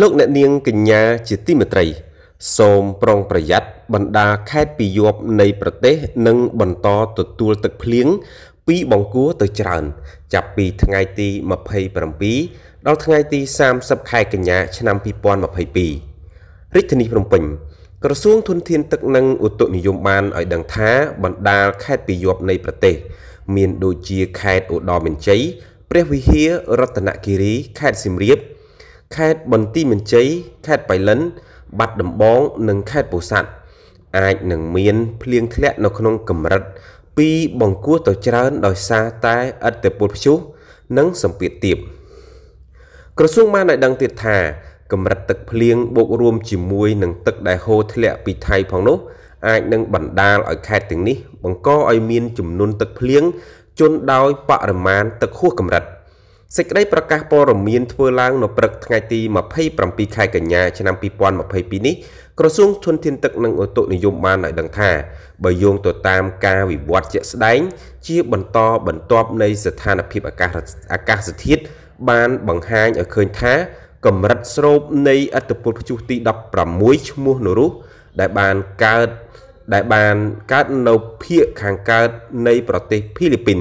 លោកអ្នកនាងកញ្ញា ជាទីមេត្រី សូមប្រុងប្រយ័ត្នបណ្ដាខេត្តពីយប់នៃប្រទេសនឹងបន្តទទួលទឹកភ្លៀងពីបង្គួរទៅច្រើន ចាប់ពីថ្ងៃទី27ដល់ថ្ងៃទី30ខែកញ្ញា ឆ្នាំ2022រាជធានីភ្នំពេញក្រសួងធនធានទឹក និងឧតុនិយមបានឲ្យដឹងថា បណ្ដាខេត្តពីយប់នៃប្រទេស មានដូចជាខេត្តឧត្តរមានជ័យព្រះវិហាររតនគិរីខេត្តសៀមរាបខេត្តបន្ទាយមានជ័យខេត្តបៃលិន បាត់ដំបងនិងខេត្តពោធិ៍សាត់អាចនឹងមានភ្លៀងធ្លាក់នៅក្នុងកម្រិតពីបង្គោះទៅច្រើនដោយសារតែឥទ្ធិពលព្យុះនិងសម្ពាធទាប ក្រសួងបានឲ្យដឹងទៀតថា កម្រិតទឹកភ្លៀងបូករួមជាមួយនឹងទឹកដែលហូរធ្លាក់ពីថៃផងនោះអាចនឹងបណ្ដាលឲ្យខេត្តទាំងនេះបង្កឲ្យមានចំនួនទឹកភ្លៀងជន់ដោយបរិមាណទឹកហួសកម្រិត។សេចក្តីប្រកាសព័ត៌មានធ្វើឡើងនៅព្រឹកថ្ងៃទី27ខែកញ្ញាឆ្នាំ2022នេះក្រសួងធនធានទឹកនិងឧតុនិយមបានឲ្យដឹងថាបើយោងទៅតាមការវិវត្តជាក់ស្តែងជាបន្តបន្ទាប់នៃស្ថានភាពអាកាសអាកាសធាតុបានបង្ហាញឲ្យឃើញថាកម្រិតស្រូបនៃអត្តពលព្យុះទី16ឈ្មោះនរុសដែលបានកើតដែលបានកើតនៅភាគខាងកើតនៃប្រទេសហ្វីលីពីន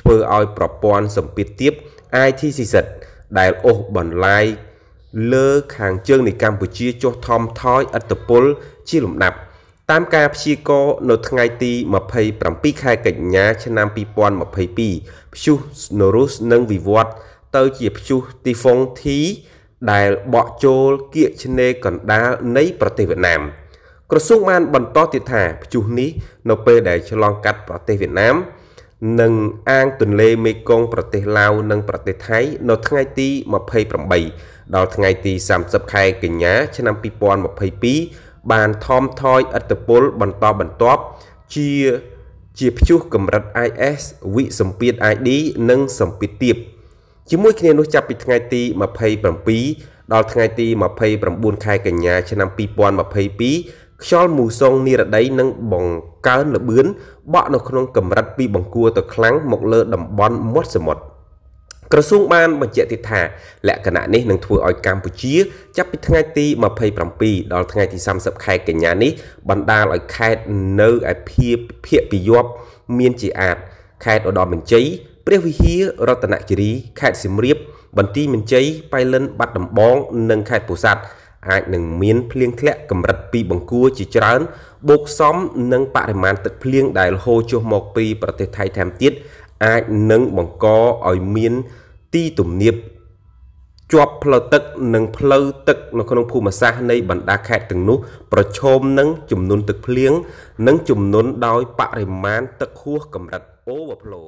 ធ្វើឲ្យប្រព័ន្ធសម្ពាធទាប ITCZ ដែលអូសបន្លាយលើខាងជើងនៃកម្ពុជាចុះថមថយឥទ្ធិពលជាលំដាប់ តាមការព្យាករណ៍នៅថ្ងៃទី27ខែកញ្ញាឆ្នាំ2022ព្យុះ Norus នឹងវិវត្ត ទៅជាព្យុះទីហ្វុង T ដែលបក់ចូលគៀកឆ្នេរកណ្ដាលនៃប្រទេសវៀតណាម ក្រសួងបានបន្តទៀតថា ព្យុះនេះនៅពេលដែលឆ្លងកាត់ប្រទេសវៀតណាមនិងអាងទន្លេមេគង្គប្រទេសឡាវនិង ប្រទេសថៃ នៅថ្ងៃទី28ដល់ថ្ងៃទី30ខែកញ្ញាឆ្នាំ2022បានថមថយឥទ្ធិពលបន្តបន្ទាប់ជាជាព្យុះកម្រិត IS វិសម្ពាធ ID និងសម្ពាធទាបជាមួយ គ្នានោះចាប់ពីថ្ងៃទី27ដល់ថ្ងៃទី29ខែកញ្ញាឆ្នាំ2022ខ្យល់មូសុងនិរដីនឹងបង្កើនលបឿនបក់ នៅ ក្នុងកម្រិតពីបង្គួរ ទៅខ្លាំងមកលើតំបន់មាត់សមុទ្រក្រសួងបានបញ្ជាក់ទៀតថា លក្ខណៈនេះនឹងធ្វើឲ្យកម្ពុជាចាប់ពីថ្ងៃទី27ដល់ថ្ងៃទី30ខែកញ្ញានេះបណ្ដាលឲ្យខេត្តនៅឯភាគភាគពីយប់មានជាអាចខេត្តឧត្តរមានជ័យព្រះវិហាររតនគិរីខេត្តសៀមរាបបន្ទាយមានជ័យប៉ៃលិនបាត់ដំបងនិងខេត្តពោធិ៍សាត់អាចនឹងមានភ្លៀងធ្លាក់កម្រិតពីបង្គួរជាច្រើន បូកសំនឹងបរិមាណទឹកភ្លៀងដែលហូរចុះមកពីប្រទេសថៃថែមទៀតអាចនឹងបង្កឲ្យមានទីទំនាបជាប់ផ្លូវទឹកនិងផ្លូវទឹកនៅក្នុងភូមិសាស្ត្រនៃបណ្ដាខេត្តទាំងនោះប្រឈមនឹងចំនួនទឹកភ្លៀងនិងចំនួនដោយបរិមាណទឹកហួសកម្រិត overflow